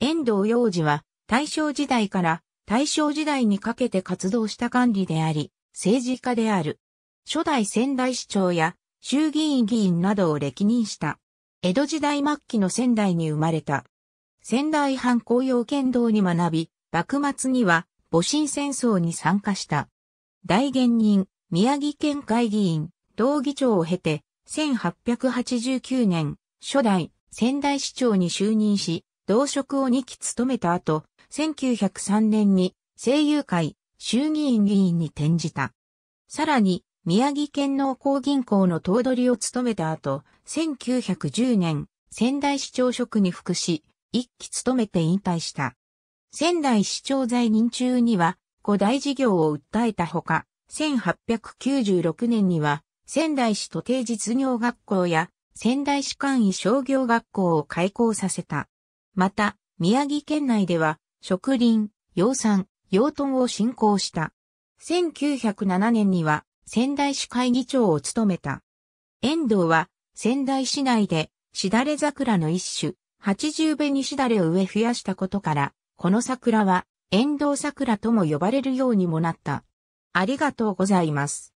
遠藤洋次は大正時代から大正時代にかけて活動した管理であり、政治家である。初代仙台市長や衆議院議員などを歴任した。江戸時代末期の仙台に生まれた。仙台藩公用剣道に学び、幕末には戊辰戦争に参加した。大元人、宮城県会議員、同議長を経て、1889年、初代仙台市長に就任し、同職を2期務めた後、1903年に声優会衆議院議員に転じた。さらに、宮城県農工銀行の頭取を務めた後、1910年、仙台市長職に服し、一期務めて引退した。仙台市長在任中には、古代事業を訴えたほか、1896年には、仙台市都定実業学校や仙台市官位商業学校を開校させた。また、宮城県内では、植林、養蚕、養豚を振興した。1907年には、仙台市会議長を務めた。遠藤は、仙台市内で、しだれ桜の一種、80紅しだれを植え増やしたことから、この桜は、遠藤桜とも呼ばれるようにもなった。ありがとうございます。